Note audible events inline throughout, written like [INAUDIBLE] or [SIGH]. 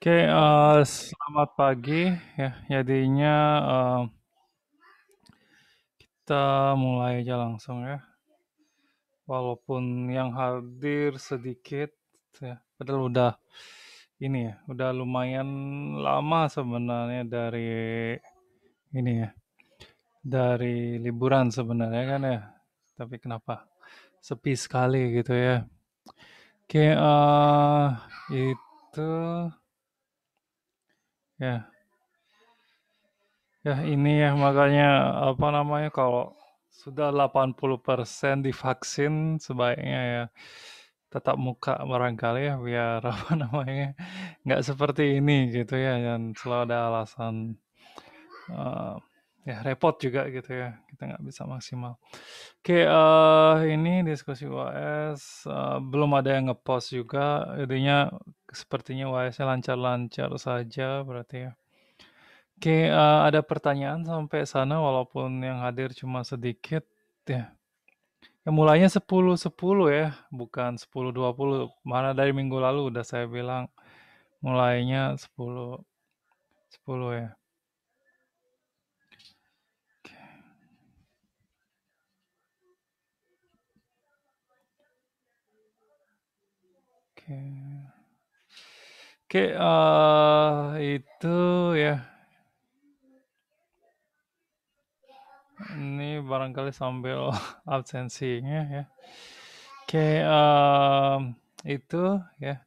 Oke, uh, selamat pagi. Ya, jadinya uh, kita mulai aja langsung ya. Walaupun yang hadir sedikit, ya, padahal udah ini ya, udah lumayan lama sebenarnya dari ini ya, dari liburan sebenarnya kan ya. Tapi kenapa sepi sekali gitu ya? Oke, eh, itu. Ya. Ya, ini ya makanya apa namanya kalau sudah 80% divaksin sebaiknya ya tetap muka barangkali ya biar [LAUGHS] apa namanya nggak seperti ini gitu ya dan selalu ada alasan uh, ya repot juga gitu ya kita nggak bisa maksimal oke uh, ini diskusi WS eh, belum ada yang ngepost juga intinya sepertinya waesnya lancar-lancar saja berarti ya oke uh, ada pertanyaan sampai sana walaupun yang hadir cuma sedikit ya ya mulainya 10 10 ya bukan 10 20 mana dari minggu lalu udah saya bilang mulainya 10 10 ya Oke. Oke, uh, itu ya. Ini barangkali sambil [LAUGHS] absensinya ya. Oke, uh, itu ya.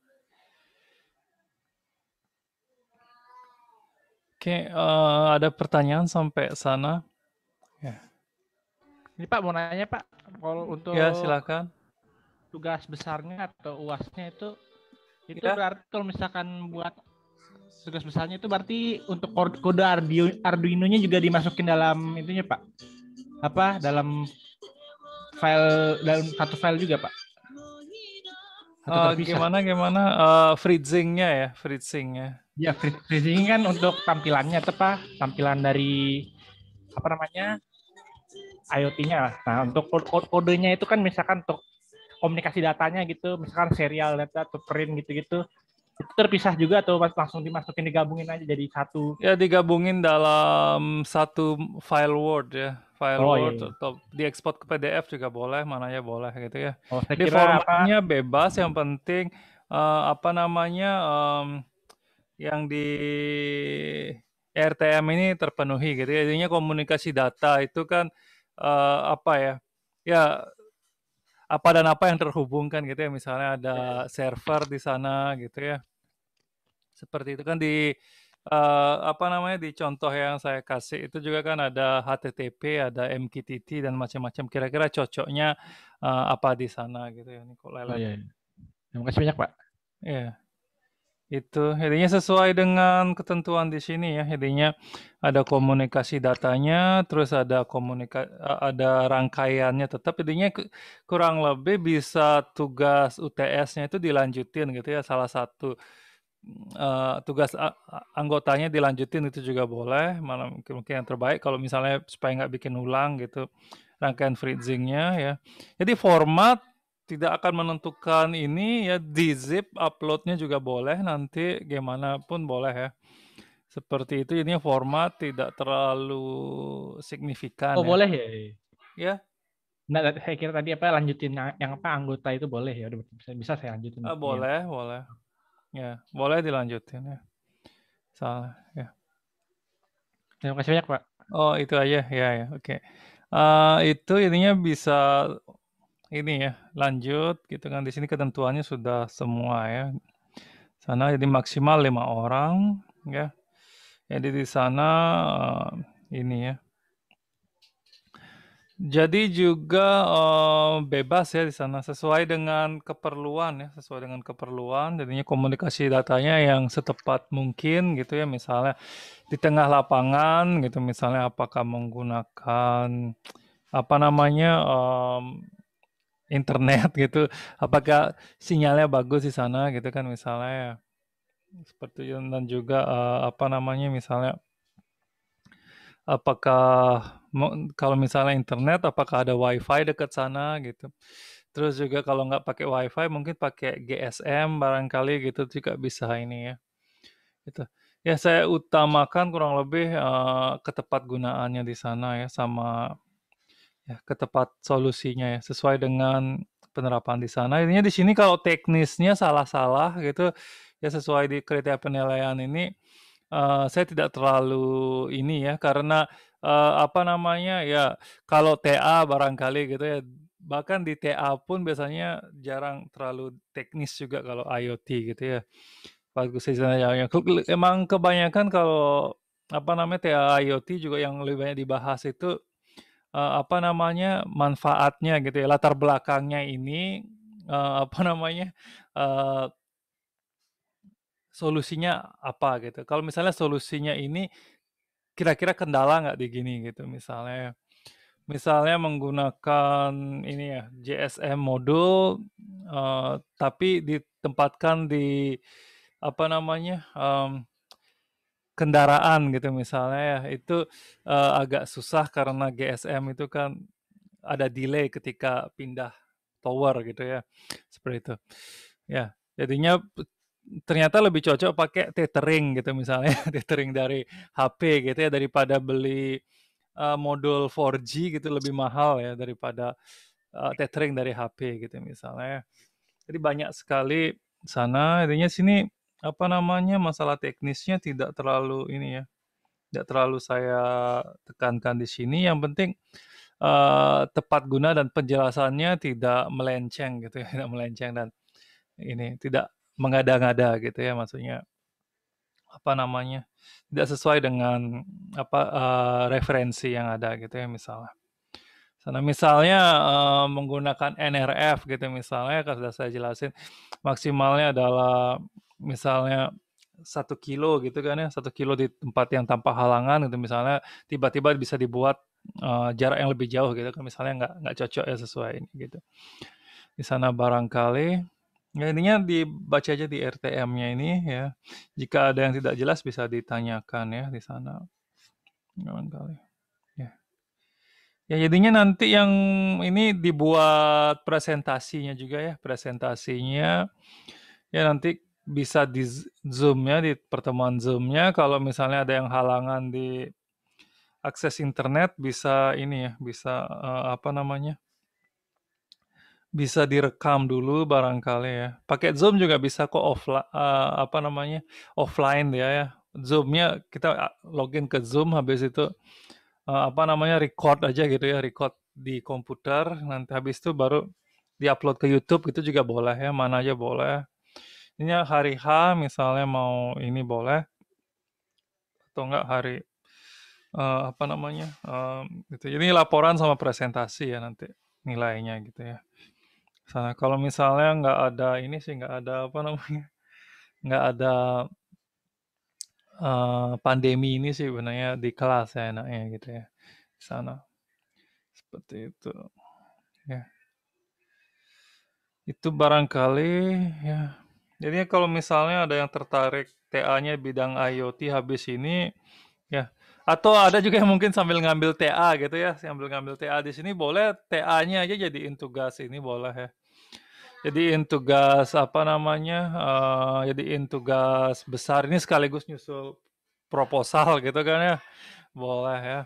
Oke, uh, ada pertanyaan sampai sana? Ya. Ini Pak, mau nanya Pak, kalau ya, untuk Ya, silakan tugas besarnya atau uasnya itu itu ya. berarti kalau misalkan buat tugas besarnya itu berarti untuk kode Arduino-nya juga dimasukin dalam itunya pak apa dalam file dalam satu file juga pak Atau uh, gimana gimana uh, freezingnya ya freezingnya ya freezing kan untuk tampilannya tuh pak tampilan dari apa namanya IoT-nya lah. Nah untuk kode kodenya itu kan misalkan untuk komunikasi datanya gitu, misalkan serial data atau print gitu-gitu, itu terpisah juga atau langsung dimasukin digabungin aja jadi satu? Ya digabungin dalam satu file Word ya, file oh, iya, Word iya. atau diekspor ke PDF juga boleh, mananya boleh gitu ya. Oh, Di formatnya apa? bebas, yang penting uh, apa namanya um, yang di RTM ini terpenuhi gitu ya. Jadinya komunikasi data itu kan uh, apa ya? Ya apa dan apa yang terhubungkan gitu ya misalnya ada server di sana gitu ya seperti itu kan di uh, apa namanya di contoh yang saya kasih itu juga kan ada HTTP ada MQTT dan macam-macam kira-kira cocoknya uh, apa di sana gitu ya ini kok lele oh, iya, iya. terima kasih banyak pak ya yeah. Itu jadinya sesuai dengan ketentuan di sini ya. Jadinya ada komunikasi datanya, terus ada komunika ada rangkaiannya tetap jadinya kurang lebih bisa tugas UTS-nya itu dilanjutin gitu ya salah satu Uh, tugas anggotanya dilanjutin itu juga boleh malah mungkin, mungkin yang terbaik kalau misalnya supaya nggak bikin ulang gitu rangkaian freezingnya ya jadi format tidak akan menentukan ini ya di zip uploadnya juga boleh nanti gimana pun boleh ya seperti itu ini format tidak terlalu signifikan oh ya. boleh ya ya nah saya kira tadi apa lanjutin yang, yang apa anggota itu boleh ya bisa, bisa saya lanjutin ah, boleh ya. boleh ya boleh dilanjutin ya salah ya terima kasih banyak pak oh itu aja ya ya oke okay. uh, itu intinya bisa ini ya, lanjut gitu kan. Di sini ketentuannya sudah semua ya. Sana jadi maksimal lima orang ya. Jadi di sana uh, ini ya. Jadi juga uh, bebas ya di sana sesuai dengan keperluan ya, sesuai dengan keperluan. Jadinya komunikasi datanya yang setepat mungkin gitu ya, misalnya di tengah lapangan gitu, misalnya apakah menggunakan apa namanya um, internet [LAUGHS] gitu apakah sinyalnya bagus di sana gitu kan misalnya seperti itu dan juga uh, apa namanya misalnya apakah kalau misalnya internet apakah ada wifi dekat sana gitu terus juga kalau nggak pakai wifi mungkin pakai GSM barangkali gitu juga bisa ini ya gitu ya saya utamakan kurang lebih uh, ketepat gunaannya di sana ya sama ya ke tempat solusinya ya sesuai dengan penerapan di sana. Intinya di sini kalau teknisnya salah-salah gitu ya sesuai di kriteria penilaian ini uh, saya tidak terlalu ini ya karena uh, apa namanya ya kalau TA barangkali gitu ya bahkan di TA pun biasanya jarang terlalu teknis juga kalau IoT gitu ya bagus sebenarnya. emang kebanyakan kalau apa namanya TA IoT juga yang lebih banyak dibahas itu uh, apa namanya, manfaatnya gitu ya, latar belakangnya ini, uh, apa namanya, uh, solusinya apa gitu. Kalau misalnya solusinya ini, kira-kira kendala nggak di gini gitu misalnya misalnya menggunakan ini ya, JSM modul, uh, tapi ditempatkan di, apa namanya, um, kendaraan gitu misalnya ya itu uh, agak susah karena GSM itu kan ada delay ketika pindah tower gitu ya, seperti itu. Ya, jadinya ternyata lebih cocok pakai tethering gitu misalnya, [LAUGHS] tethering dari HP gitu ya daripada beli, uh, modul 4G gitu lebih mahal ya daripada, uh, tethering dari HP gitu misalnya ya. Jadi banyak sekali sana, jadinya sini apa namanya masalah teknisnya tidak terlalu ini ya tidak terlalu saya tekankan di sini yang penting uh, tepat guna dan penjelasannya tidak melenceng gitu ya [LAUGHS] tidak melenceng dan ini tidak mengada-ngada gitu ya maksudnya apa namanya tidak sesuai dengan apa uh, referensi yang ada gitu ya misalnya sana misalnya uh, menggunakan NRF gitu misalnya kalau sudah saya jelasin maksimalnya adalah misalnya satu kilo gitu kan ya satu kilo di tempat yang tanpa halangan gitu misalnya tiba-tiba bisa dibuat uh, jarak yang lebih jauh gitu kan misalnya nggak nggak cocok ya sesuai ini gitu di sana barangkali ya intinya dibaca aja di RTM-nya ini ya jika ada yang tidak jelas bisa ditanyakan ya di sana barangkali ya ya jadinya nanti yang ini dibuat presentasinya juga ya presentasinya ya nanti bisa di zoom ya di pertemuan zoomnya Kalau misalnya ada yang halangan di akses internet, bisa ini ya, bisa uh, apa namanya, bisa direkam dulu barangkali ya. Pakai Zoom juga bisa kok offline, uh, apa namanya, offline dia ya, ya. zoomnya kita eh, login ke Zoom, habis itu uh, apa namanya record aja gitu ya, record di komputer. Nanti habis itu baru diupload ke YouTube itu juga boleh ya, mana aja boleh ini hari H misalnya mau ini boleh atau enggak hari uh, apa namanya uh, gitu. Ini laporan sama presentasi ya nanti nilainya gitu ya. Sana kalau misalnya nggak ada ini sih nggak ada apa namanya nggak ada uh, pandemi ini sih sebenarnya di kelas ya enaknya gitu ya sana seperti itu ya itu barangkali ya jadi kalau misalnya ada yang tertarik TA-nya bidang IoT habis ini ya atau ada juga yang mungkin sambil ngambil TA gitu ya, sambil ngambil TA di sini boleh TA-nya aja jadi tugas ini boleh ya. Jadi tugas apa namanya? Uh, eh, jadi tugas besar ini sekaligus nyusul proposal gitu kan ya. Boleh ya.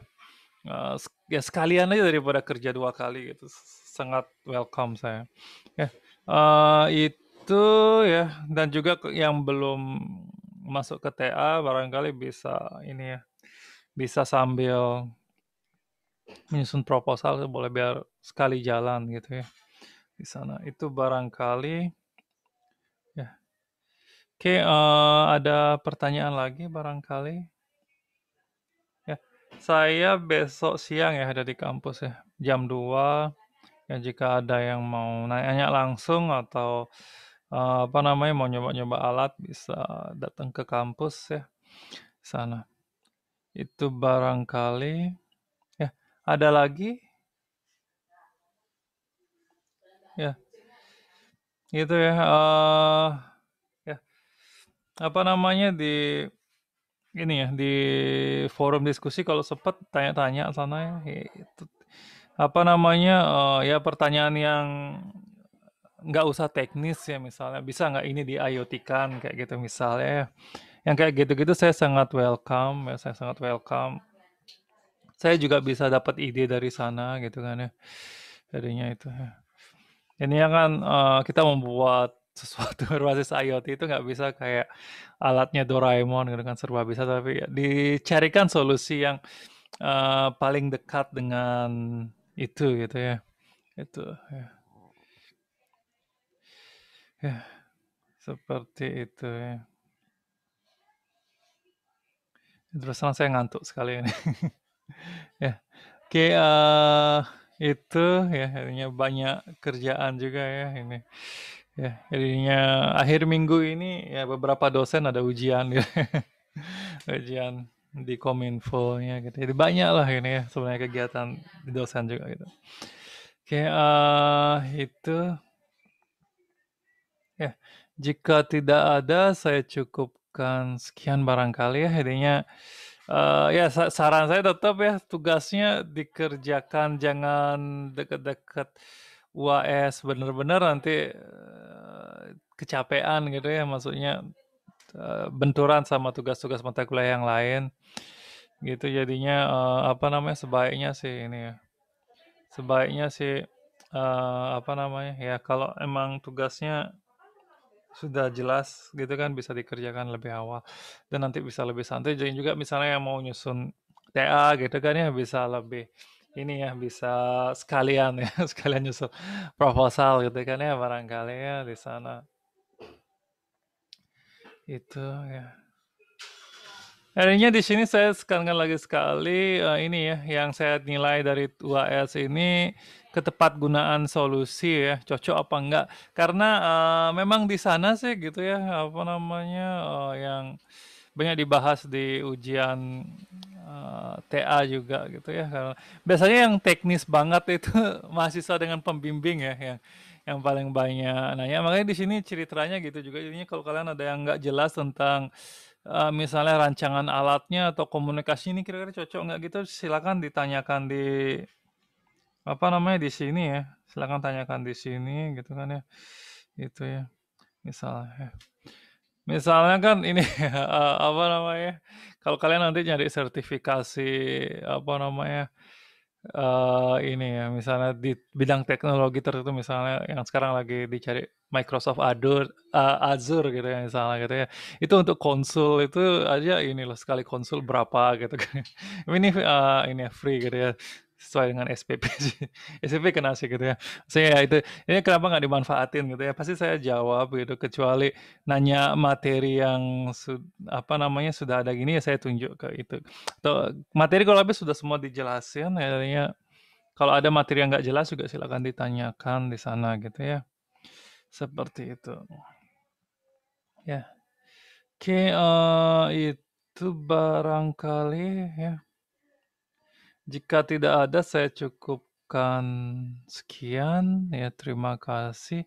Uh, ya sekalian aja daripada kerja dua kali gitu. Sangat welcome saya. Ya. Uh, eh, itu itu ya, dan juga yang belum masuk ke TA barangkali bisa ini ya, bisa sambil menyusun proposal boleh biar sekali jalan gitu ya di sana. Itu barangkali ya. Oke, uh, ada pertanyaan lagi barangkali. Ya, saya besok siang ya ada di kampus ya, jam 2. Ya jika ada yang mau nanya langsung atau Eh, apa namanya, mau nyoba-nyoba alat bisa datang ke kampus ya, sana. Itu barangkali ya, ada lagi? Ya. Gitu ya, uh, ya, apa namanya, di ini ya, di forum diskusi kalau sempet tanya-tanya sana ya, itu, apa namanya, uh, ya pertanyaan yang nggak usah teknis ya misalnya bisa nggak ini di IoT kan kayak gitu misalnya yang kayak gitu-gitu saya sangat welcome ya saya sangat welcome saya juga bisa dapat ide dari sana gitu kan ya jadinya itu ya. ini yang kan uh, kita membuat sesuatu [LAUGHS] berbasis IoT itu nggak bisa kayak alatnya Doraemon gitu kan serba bisa tapi ya, dicarikan solusi yang uh, paling dekat dengan itu gitu ya itu ya. Ya, seperti itu ya. Terus terang saya ngantuk sekali ini. [LAUGHS] ya. Oke, eh, itu ya akhirnya banyak kerjaan juga ya ini. Ya, jadinya akhir minggu ini ya beberapa dosen ada ujian ya [LAUGHS] ujian di Kominfo ya gitu. Jadi banyak lah ini ya sebenarnya kegiatan di dosen juga gitu. Oke, eh, itu Ya, jika tidak ada saya cukupkan sekian barangkali ya Jadinya, uh, ya saran saya tetap ya tugasnya dikerjakan jangan deket-deket UAS bener-bener nanti uh, kecapean gitu ya maksudnya uh, benturan sama tugas-tugas mata kuliah yang lain gitu jadinya uh, apa namanya sebaiknya sih ini ya sebaiknya sih uh, apa namanya ya kalau emang tugasnya sudah jelas gitu kan bisa dikerjakan lebih awal dan nanti bisa lebih santai jadi juga misalnya yang mau nyusun TA gitu kan ya bisa lebih ini ya bisa sekalian ya [LAUGHS] sekalian nyusun proposal gitu kan ya barangkali ya di sana itu ya Akhirnya di sini saya sekarang lagi sekali uh, ini ya yang saya nilai dari UAS ini Ketepat gunaan solusi ya, cocok apa enggak. Karena uh, memang di sana sih gitu ya, apa namanya, uh, yang banyak dibahas di ujian, uh, eh, TA juga gitu ya, karena biasanya yang teknis banget itu [LAUGHS] mahasiswa dengan pembimbing ya, yang yang paling banyak nah ya Makanya di sini ceritanya gitu juga, jadinya kalau kalian ada yang nggak jelas tentang, uh, misalnya rancangan alatnya atau komunikasi ini kira-kira cocok nggak gitu, silakan ditanyakan di apa namanya di sini ya silahkan tanyakan di sini gitu kan ya itu ya misalnya misalnya kan ini [LAUGHS] eh, apa namanya kalau kalian nanti nyari sertifikasi apa namanya uh, ini ya misalnya di bidang teknologi tertentu misalnya yang sekarang lagi dicari Microsoft Azure uh, Azure gitu ya misalnya gitu ya itu untuk konsul itu aja ini loh sekali konsul berapa gitu kan ya. ini uh, ini ya, free gitu ya sesuai dengan SPP [LAUGHS] sih. SPP kena sih gitu ya. Saya ya itu ini kenapa nggak dimanfaatin gitu ya? Pasti saya jawab gitu kecuali nanya materi yang su, apa namanya sudah ada gini ya saya tunjuk ke itu. Atau materi kalau habis sudah semua dijelasin ya kalau ada materi yang nggak jelas juga silakan ditanyakan di sana gitu ya. Seperti itu. Ya. Oke, uh, itu barangkali ya jika tidak ada, saya cukupkan sekian. Ya, terima kasih.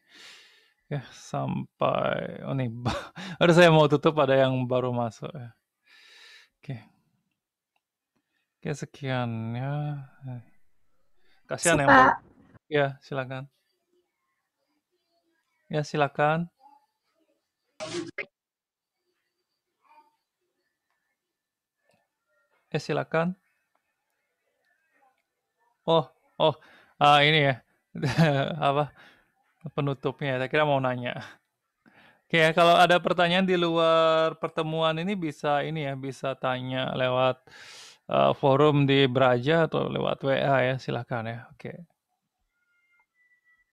Ya, sampai... Oh nih, [LAUGHS] ada saya mau tutup, ada yang baru masuk ya. Oke. Oke, sekian ya. Kasihan ya. Ya, silakan. Ya, silakan. Eh, silakan. Oh, oh, uh, ini ya, [LAUGHS] apa, penutupnya ya, saya kira mau nanya. Oke okay, ya, kalau ada pertanyaan di luar pertemuan ini bisa ini ya, bisa tanya lewat, uh, forum di Braja atau lewat WA ya, silahkan ya, oke.